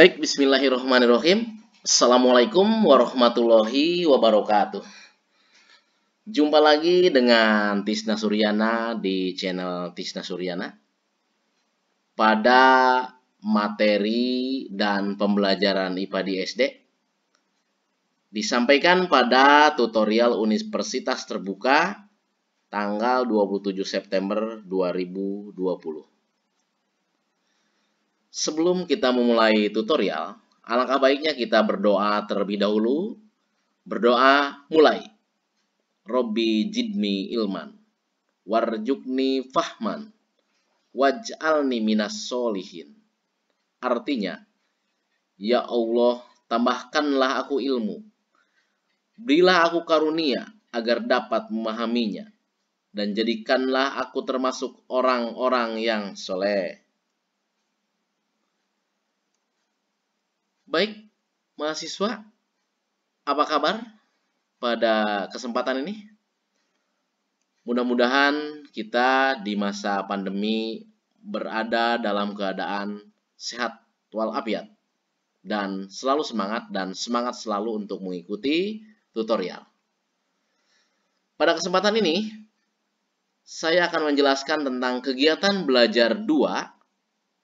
Baik, bismillahirrahmanirrahim. Assalamualaikum warahmatullahi wabarakatuh. Jumpa lagi dengan Tisna Suryana di channel Tisna Suryana. Pada materi dan pembelajaran IPA di SD disampaikan pada tutorial Universitas Terbuka tanggal 27 September 2020. Sebelum kita memulai tutorial, alangkah baiknya kita berdoa terlebih dahulu. Berdoa mulai. Robbi jidni ilman, warjukni fahman, waj'alni minas solihin. Artinya, Ya Allah, tambahkanlah aku ilmu. Berilah aku karunia agar dapat memahaminya. Dan jadikanlah aku termasuk orang-orang yang soleh. Baik, mahasiswa, apa kabar pada kesempatan ini? Mudah-mudahan kita di masa pandemi berada dalam keadaan sehat walafiat dan selalu semangat dan semangat selalu untuk mengikuti tutorial. Pada kesempatan ini, saya akan menjelaskan tentang kegiatan belajar 2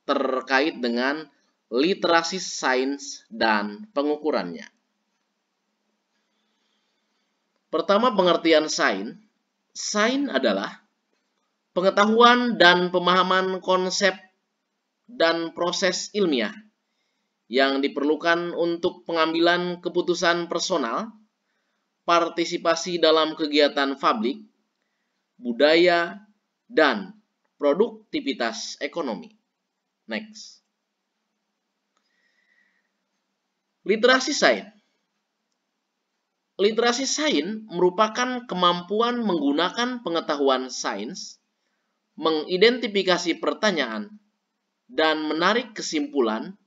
terkait dengan literasi sains, dan pengukurannya. Pertama, pengertian sains. Sains adalah pengetahuan dan pemahaman konsep dan proses ilmiah yang diperlukan untuk pengambilan keputusan personal, partisipasi dalam kegiatan publik, budaya, dan produktivitas ekonomi. Next. Literasi sains. Literasi sains merupakan kemampuan menggunakan pengetahuan sains, mengidentifikasi pertanyaan, dan menarik kesimpulan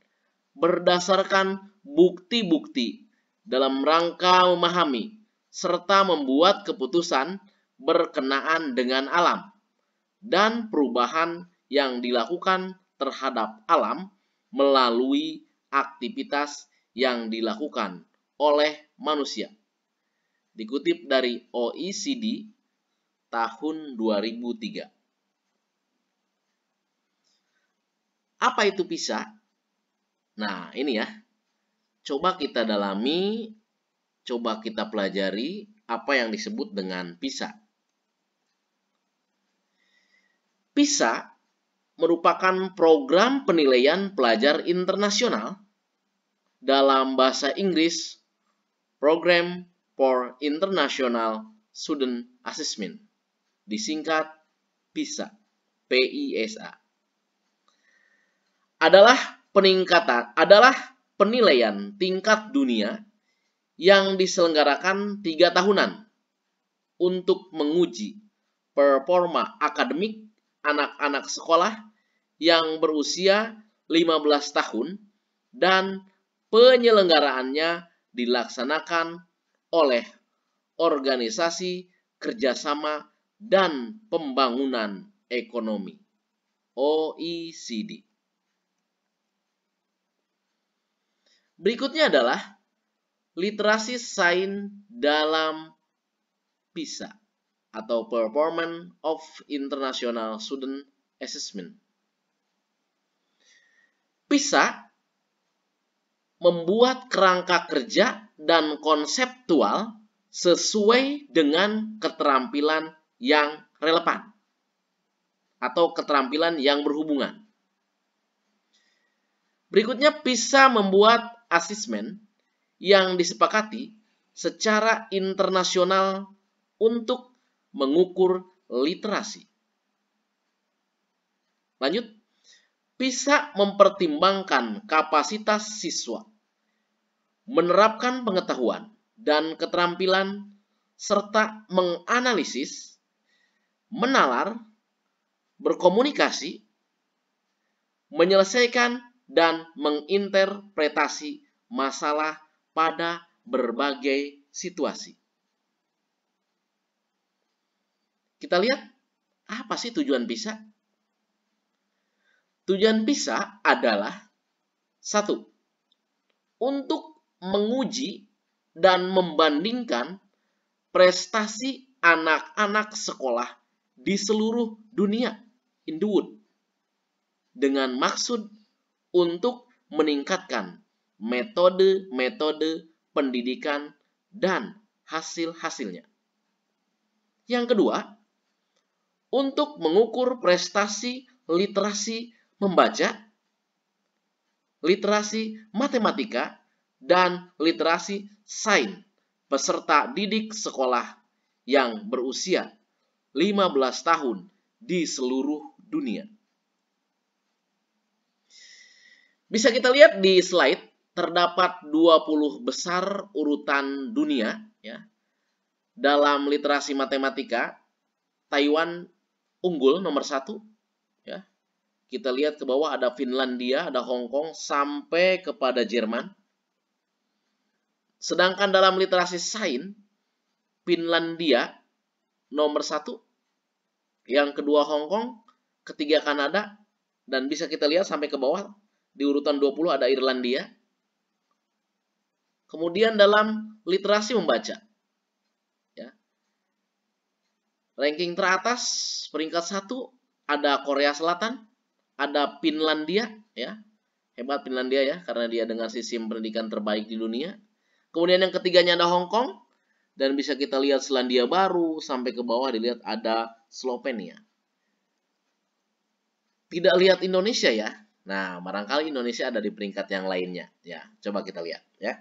berdasarkan bukti-bukti dalam rangka memahami serta membuat keputusan berkenaan dengan alam dan perubahan yang dilakukan terhadap alam melalui aktivitas yang dilakukan oleh manusia. Dikutip dari OECD tahun 2003. Apa itu PISA? Nah, ini ya. Coba kita dalami, coba kita pelajari apa yang disebut dengan PISA. PISA merupakan program penilaian pelajar internasional dalam bahasa Inggris Program for International Student Assessment, disingkat PISA, PISA. Adalah peningkatan, adalah penilaian tingkat dunia yang diselenggarakan tiga tahunan untuk menguji performa akademik anak-anak sekolah yang berusia 15 tahun dan penyelenggaraannya dilaksanakan oleh organisasi kerjasama dan pembangunan ekonomi OECD. Berikutnya adalah literasi sains dalam PISA atau Performance of International Student Assessment. PISA membuat kerangka kerja dan konseptual sesuai dengan keterampilan yang relevan atau keterampilan yang berhubungan. Berikutnya bisa membuat asesmen yang disepakati secara internasional untuk mengukur literasi. Lanjut bisa mempertimbangkan kapasitas siswa, menerapkan pengetahuan dan keterampilan, serta menganalisis, menalar, berkomunikasi, menyelesaikan, dan menginterpretasi masalah pada berbagai situasi. Kita lihat apa sih tujuan PISA? Tujuan PISA adalah satu untuk menguji dan membandingkan prestasi anak-anak sekolah di seluruh dunia in dengan maksud untuk meningkatkan metode-metode pendidikan dan hasil-hasilnya. Yang kedua, untuk mengukur prestasi literasi membaca, literasi matematika, dan literasi sains peserta didik sekolah yang berusia 15 tahun di seluruh dunia. Bisa kita lihat di slide terdapat 20 besar urutan dunia ya. Dalam literasi matematika, Taiwan unggul nomor satu kita lihat ke bawah ada Finlandia, ada Hong Kong sampai kepada Jerman. Sedangkan dalam literasi sain, Finlandia nomor satu, yang kedua Hong Kong, ketiga Kanada, dan bisa kita lihat sampai ke bawah di urutan 20 ada Irlandia. Kemudian dalam literasi membaca, ya. ranking teratas peringkat satu ada Korea Selatan, ada Finlandia ya. Hebat Finlandia ya karena dia dengan sistem pendidikan terbaik di dunia. Kemudian yang ketiganya ada Hong Kong dan bisa kita lihat Selandia Baru sampai ke bawah dilihat ada Slovenia. Tidak lihat Indonesia ya. Nah, barangkali Indonesia ada di peringkat yang lainnya ya. Coba kita lihat ya.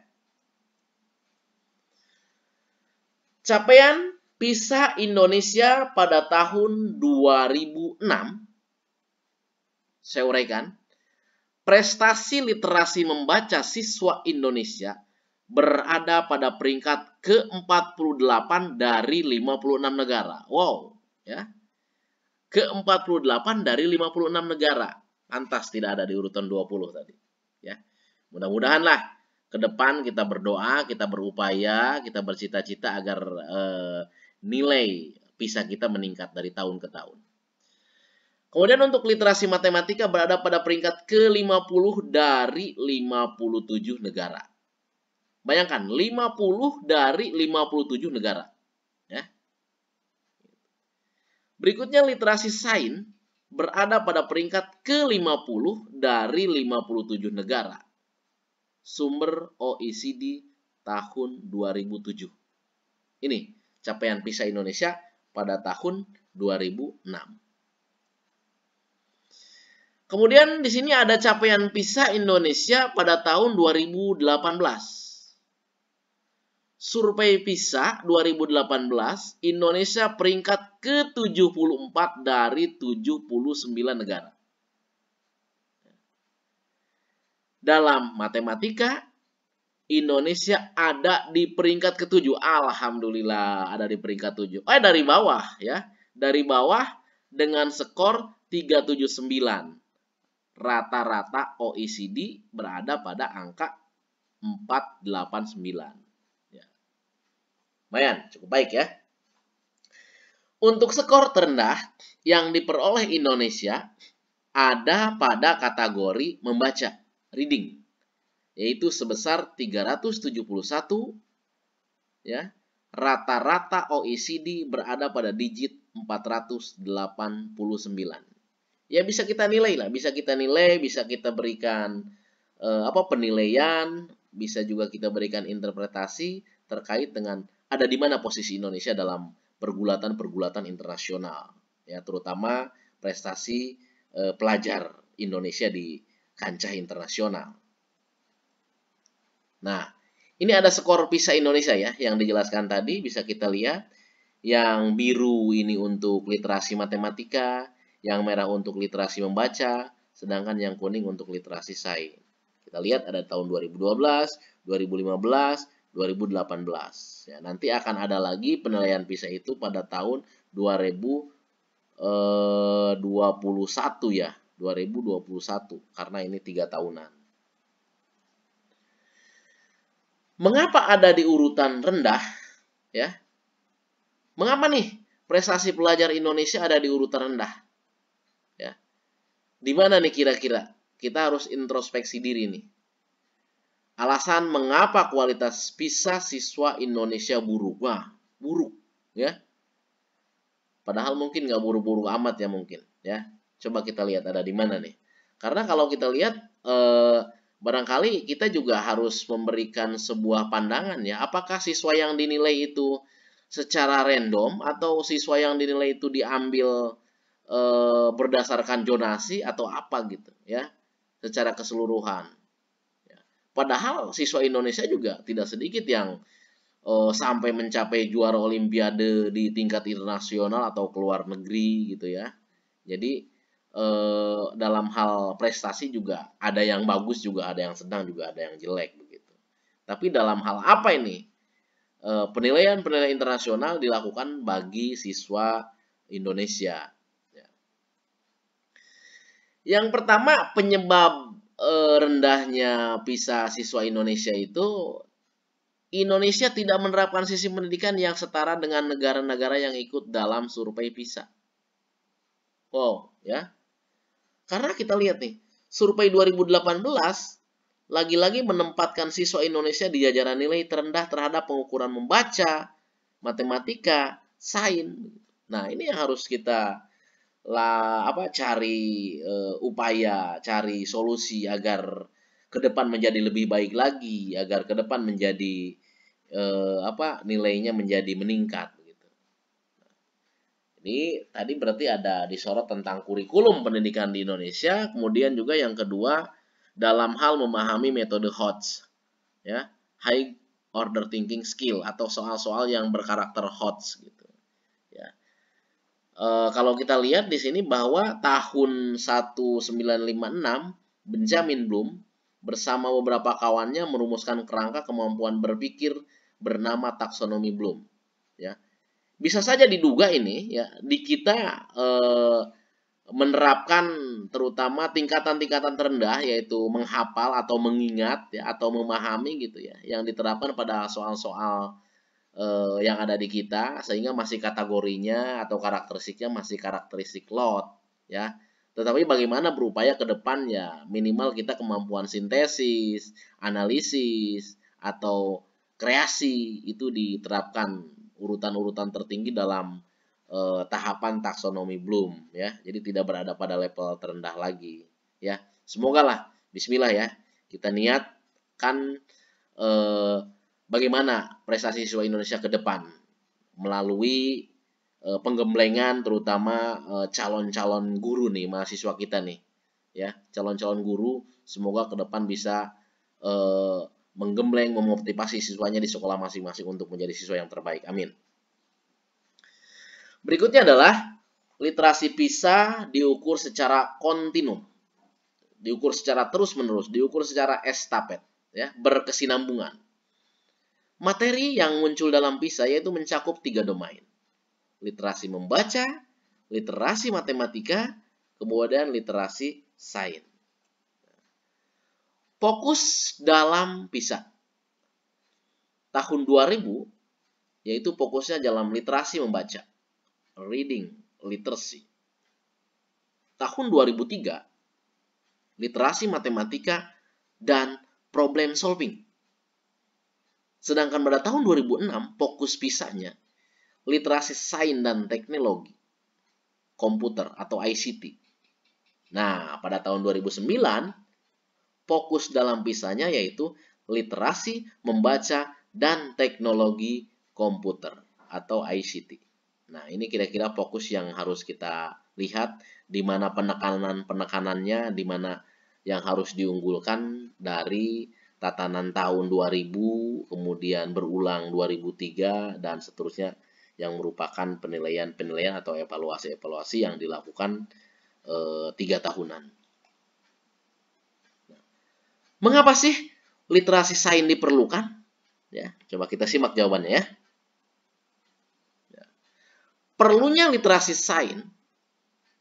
Capaian PISA Indonesia pada tahun 2006 saya uraikan. Prestasi literasi membaca siswa Indonesia berada pada peringkat ke-48 dari 56 negara. Wow, ya. Ke-48 dari 56 negara. Pantas tidak ada di urutan 20 tadi, ya. mudah mudahanlah ke depan kita berdoa, kita berupaya, kita bercita-cita agar eh, nilai PISA kita meningkat dari tahun ke tahun. Kemudian untuk literasi matematika berada pada peringkat ke-50 dari 57 negara. Bayangkan, 50 dari 57 negara. Ya. Berikutnya literasi sains berada pada peringkat ke-50 dari 57 negara. Sumber OECD tahun 2007. Ini capaian PISA Indonesia pada tahun 2006. Kemudian di sini ada capaian PISA Indonesia pada tahun 2018. Survei PISA 2018, Indonesia peringkat ke-74 dari 79 negara. Dalam matematika, Indonesia ada di peringkat ke-7. Alhamdulillah ada di peringkat 7. Eh dari bawah ya. Dari bawah dengan skor 379 rata-rata OECD berada pada angka 489. Ya. Lumayan, cukup baik ya. Untuk skor terendah yang diperoleh Indonesia ada pada kategori membaca, reading, yaitu sebesar 371 ya. Rata-rata OECD berada pada digit 489 ya bisa kita nilai lah, bisa kita nilai, bisa kita berikan uh, apa penilaian, bisa juga kita berikan interpretasi terkait dengan ada di mana posisi Indonesia dalam pergulatan-pergulatan internasional, ya terutama prestasi uh, pelajar Indonesia di kancah internasional. Nah, ini ada skor PISA Indonesia ya yang dijelaskan tadi bisa kita lihat yang biru ini untuk literasi matematika, yang merah untuk literasi membaca, sedangkan yang kuning untuk literasi sains. Kita lihat ada tahun 2012, 2015, 2018. Ya, nanti akan ada lagi penilaian PISA itu pada tahun 2021 eh, ya, 2021 karena ini tiga tahunan. Mengapa ada di urutan rendah? Ya, mengapa nih prestasi pelajar Indonesia ada di urutan rendah? Di mana nih kira-kira? Kita harus introspeksi diri nih. Alasan mengapa kualitas PISA siswa Indonesia buruk? Wah, buruk ya. Padahal mungkin nggak buruk-buruk amat ya mungkin ya. Coba kita lihat ada di mana nih. Karena kalau kita lihat eh, barangkali kita juga harus memberikan sebuah pandangan ya. Apakah siswa yang dinilai itu secara random atau siswa yang dinilai itu diambil e, berdasarkan jonasi atau apa gitu ya secara keseluruhan. Ya. Padahal siswa Indonesia juga tidak sedikit yang e, sampai mencapai juara Olimpiade di tingkat internasional atau keluar negeri gitu ya. Jadi e, dalam hal prestasi juga ada yang bagus juga ada yang sedang juga ada yang jelek begitu. Tapi dalam hal apa ini? Penilaian-penilaian internasional dilakukan bagi siswa Indonesia yang pertama penyebab eh, rendahnya PISA siswa Indonesia itu Indonesia tidak menerapkan sistem pendidikan yang setara dengan negara-negara yang ikut dalam survei PISA. Wow, oh, ya. Karena kita lihat nih, survei 2018 lagi-lagi menempatkan siswa Indonesia di jajaran nilai terendah terhadap pengukuran membaca, matematika, sains. Nah, ini yang harus kita lah apa cari uh, upaya, cari solusi agar ke depan menjadi lebih baik lagi, agar ke depan menjadi eh, apa nilainya menjadi meningkat gitu. ini tadi berarti ada disorot tentang kurikulum pendidikan di Indonesia, kemudian juga yang kedua dalam hal memahami metode HOTS ya, high order thinking skill atau soal-soal yang berkarakter HOTS gitu. Eh, kalau kita lihat di sini bahwa tahun 1956 Benjamin Bloom bersama beberapa kawannya merumuskan kerangka kemampuan berpikir bernama taksonomi Bloom. Ya. Bisa saja diduga ini ya di kita e, menerapkan terutama tingkatan-tingkatan terendah yaitu menghafal atau mengingat ya atau memahami gitu ya yang diterapkan pada soal-soal uh, yang ada di kita sehingga masih kategorinya atau karakteristiknya masih karakteristik lot ya. Tetapi bagaimana berupaya ke depannya? Minimal kita kemampuan sintesis, analisis, atau kreasi itu diterapkan urutan-urutan tertinggi dalam uh, tahapan taksonomi Bloom ya. Jadi tidak berada pada level terendah lagi ya. Semoga lah bismillah ya kita niatkan eh, bagaimana prestasi siswa Indonesia ke depan melalui e, penggemblengan terutama eh, calon-calon guru nih mahasiswa kita nih ya calon-calon guru semoga ke depan bisa e, menggembleng memotivasi siswanya di sekolah masing-masing untuk menjadi siswa yang terbaik amin berikutnya adalah literasi PISA diukur secara kontinum diukur secara terus-menerus diukur secara estafet ya berkesinambungan Materi yang muncul dalam PISA yaitu mencakup tiga domain. Literasi membaca, literasi matematika, kemudian literasi sains. Fokus dalam PISA. Tahun 2000, yaitu fokusnya dalam literasi membaca. Reading, literacy. Tahun 2003, literasi matematika dan problem solving Sedangkan pada tahun 2006, fokus pisahnya literasi sains dan teknologi, komputer atau ICT. Nah, pada tahun 2009, fokus dalam pisahnya yaitu literasi, membaca, dan teknologi komputer atau ICT. Nah, ini kira-kira fokus yang harus kita lihat di mana penekanan-penekanannya, di mana yang harus diunggulkan dari tatanan tahun 2000, kemudian berulang 2003, dan seterusnya yang merupakan penilaian-penilaian atau evaluasi-evaluasi yang dilakukan eh, tiga tahunan. Nah, mengapa sih literasi sains diperlukan? Ya, coba kita simak jawabannya ya. ya perlunya literasi sains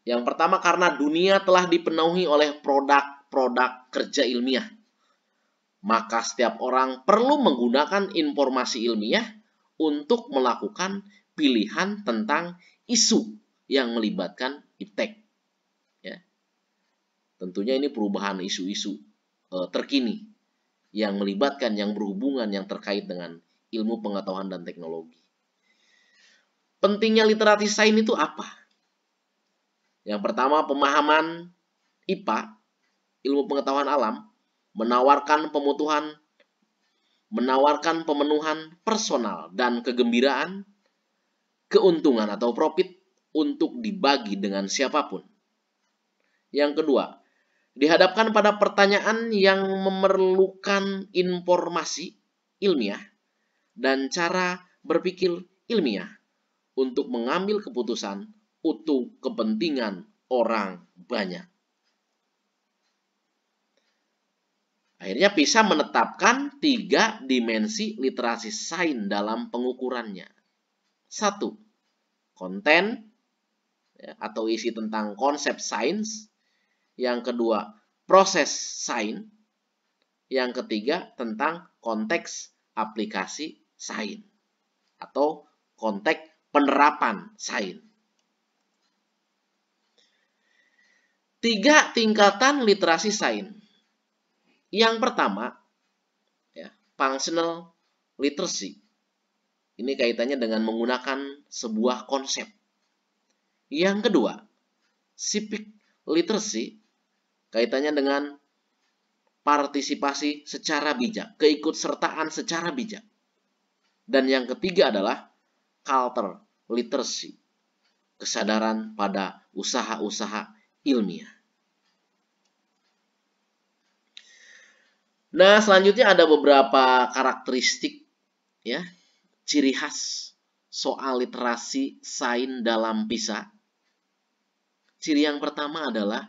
yang pertama karena dunia telah dipenuhi oleh produk-produk kerja ilmiah maka setiap orang perlu menggunakan informasi ilmiah untuk melakukan pilihan tentang isu yang melibatkan iptek. Ya. Tentunya ini perubahan isu-isu e, terkini yang melibatkan, yang berhubungan, yang terkait dengan ilmu pengetahuan dan teknologi. Pentingnya literasi sains itu apa? Yang pertama pemahaman IPA, ilmu pengetahuan alam, menawarkan pemutuhan, menawarkan pemenuhan personal dan kegembiraan, keuntungan atau profit untuk dibagi dengan siapapun. Yang kedua, dihadapkan pada pertanyaan yang memerlukan informasi ilmiah dan cara berpikir ilmiah untuk mengambil keputusan untuk kepentingan orang banyak. Akhirnya bisa menetapkan tiga dimensi literasi sains dalam pengukurannya. Satu, konten ya, atau isi tentang konsep sains. Yang kedua, proses sains. Yang ketiga, tentang konteks aplikasi sains atau konteks penerapan sains. Tiga tingkatan literasi sains yang pertama, ya, functional literacy. Ini kaitannya dengan menggunakan sebuah konsep. Yang kedua, civic literacy kaitannya dengan partisipasi secara bijak, keikutsertaan secara bijak. Dan yang ketiga adalah culture literacy, kesadaran pada usaha-usaha ilmiah. Nah, selanjutnya ada beberapa karakteristik ya, ciri khas soal literasi sains dalam PISA. Ciri yang pertama adalah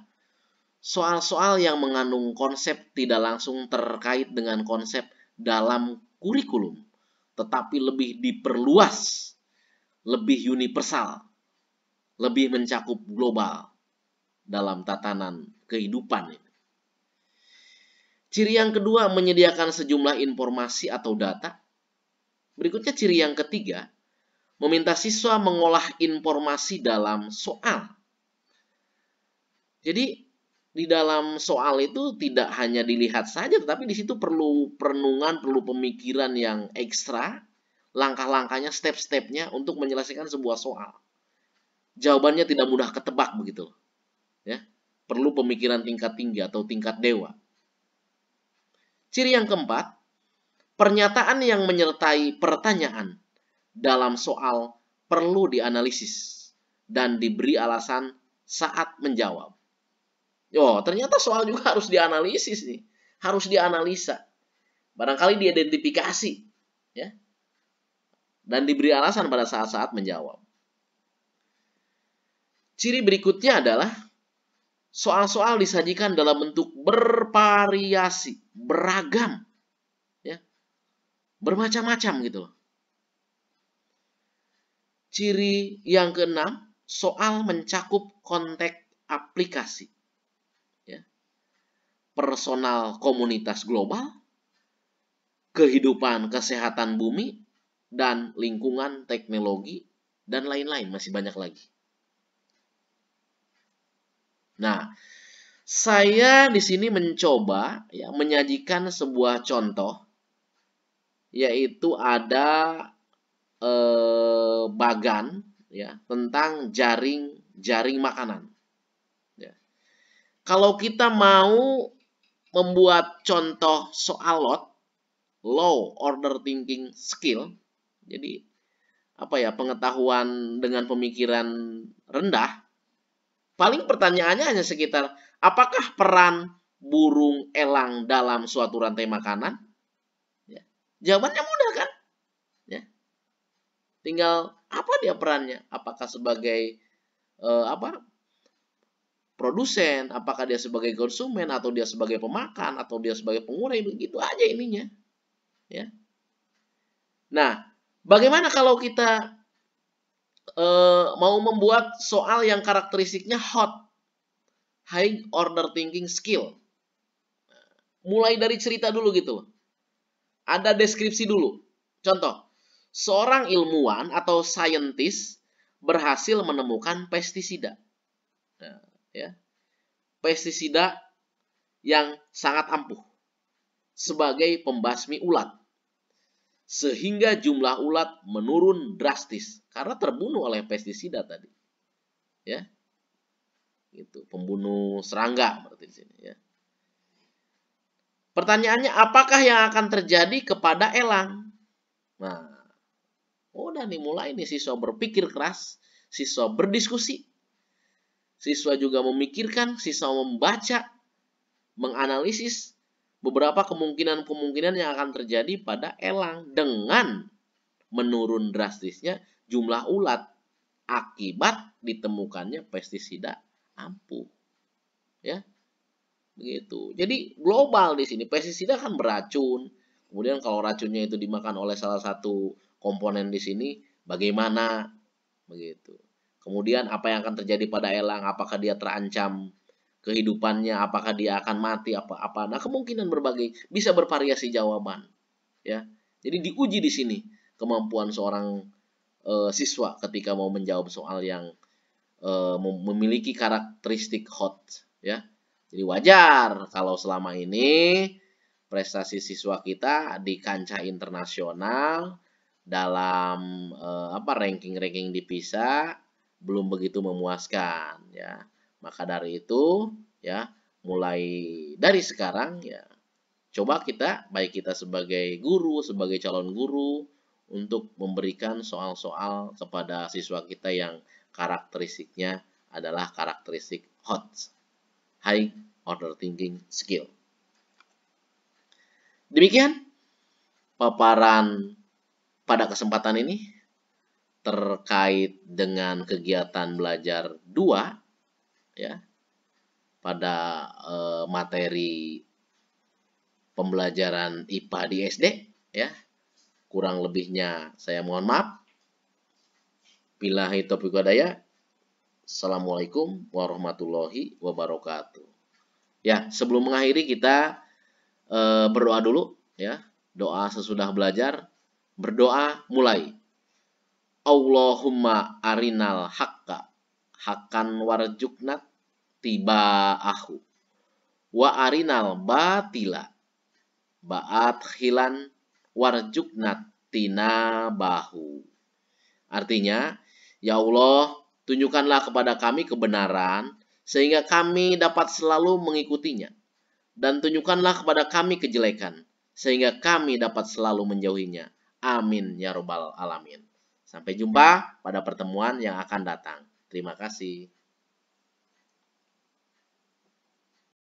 soal-soal yang mengandung konsep tidak langsung terkait dengan konsep dalam kurikulum, tetapi lebih diperluas, lebih universal, lebih mencakup global dalam tatanan kehidupan. Ciri yang kedua, menyediakan sejumlah informasi atau data. Berikutnya ciri yang ketiga, meminta siswa mengolah informasi dalam soal. Jadi, di dalam soal itu tidak hanya dilihat saja, tetapi di situ perlu perenungan, perlu pemikiran yang ekstra, langkah-langkahnya, step-stepnya untuk menyelesaikan sebuah soal. Jawabannya tidak mudah ketebak begitu. Ya, perlu pemikiran tingkat tinggi atau tingkat dewa. Ciri yang keempat, pernyataan yang menyertai pertanyaan dalam soal perlu dianalisis dan diberi alasan saat menjawab. Oh, ternyata soal juga harus dianalisis nih, harus dianalisa. Barangkali diidentifikasi, ya. Dan diberi alasan pada saat-saat menjawab. Ciri berikutnya adalah soal-soal disajikan dalam bentuk bervariasi, beragam, ya, bermacam-macam gitu loh. Ciri yang keenam, soal mencakup konteks aplikasi. Ya. Personal komunitas global, kehidupan kesehatan bumi, dan lingkungan teknologi, dan lain-lain, masih banyak lagi. Nah, saya di sini mencoba ya menyajikan sebuah contoh yaitu ada eh, bagan ya tentang jaring-jaring makanan. Ya. Kalau kita mau membuat contoh soal lot low order thinking skill, jadi apa ya pengetahuan dengan pemikiran rendah Paling pertanyaannya hanya sekitar apakah peran burung elang dalam suatu rantai makanan? Ya. Jawabannya mudah kan? Ya. Tinggal apa dia perannya? Apakah sebagai eh, apa? produsen, apakah dia sebagai konsumen atau dia sebagai pemakan atau dia sebagai pengurai begitu aja ininya. Ya. Nah, bagaimana kalau kita Eh, mau membuat soal yang karakteristiknya hot, high order thinking skill. Mulai dari cerita dulu gitu. Ada deskripsi dulu. Contoh, seorang ilmuwan atau scientist berhasil menemukan pestisida. Nah, ya. Pestisida yang sangat ampuh sebagai pembasmi ulat sehingga jumlah ulat menurun drastis karena terbunuh oleh pestisida tadi. Ya. Itu pembunuh serangga berarti di sini ya. Pertanyaannya apakah yang akan terjadi kepada elang? Nah, udah nih mulai nih siswa berpikir keras, siswa berdiskusi. Siswa juga memikirkan, siswa membaca, menganalisis beberapa kemungkinan-kemungkinan yang akan terjadi pada elang dengan menurun drastisnya jumlah ulat akibat ditemukannya pestisida ampuh. Ya. Begitu. Jadi global di sini pestisida kan beracun. Kemudian kalau racunnya itu dimakan oleh salah satu komponen di sini bagaimana begitu. Kemudian apa yang akan terjadi pada elang? Apakah dia terancam kehidupannya, apakah dia akan mati apa apa. Nah, kemungkinan berbagai bisa bervariasi jawaban. Ya. Jadi diuji di sini kemampuan seorang e, siswa ketika mau menjawab soal yang e, memiliki karakteristik hot, ya. Jadi wajar kalau selama ini prestasi siswa kita di kancah internasional dalam e, apa ranking-ranking di belum begitu memuaskan ya. Maka dari itu, ya, mulai dari sekarang ya, coba kita baik kita sebagai guru, sebagai calon guru untuk memberikan soal-soal kepada siswa kita yang karakteristiknya adalah karakteristik hot, high order thinking skill. Demikian paparan pada kesempatan ini terkait dengan kegiatan belajar 2 ya pada e, materi pembelajaran IPA di SD ya. Kurang lebihnya saya mohon maaf. Bilahi taufiq wadaya. Assalamualaikum warahmatullahi wabarakatuh. Ya, sebelum mengakhiri kita e, berdoa dulu ya. Doa sesudah belajar, berdoa mulai. Allahumma arinal haqqa hakan warjuknat ittiba'ahu. Wa arinal batila. Ba'at hilan warjuknat bahu. Artinya, Ya Allah, tunjukkanlah kepada kami kebenaran, sehingga kami dapat selalu mengikutinya. Dan tunjukkanlah kepada kami kejelekan, sehingga kami dapat selalu menjauhinya. Amin ya Rabbal 'Alamin. Sampai jumpa pada pertemuan yang akan datang. Terima kasih.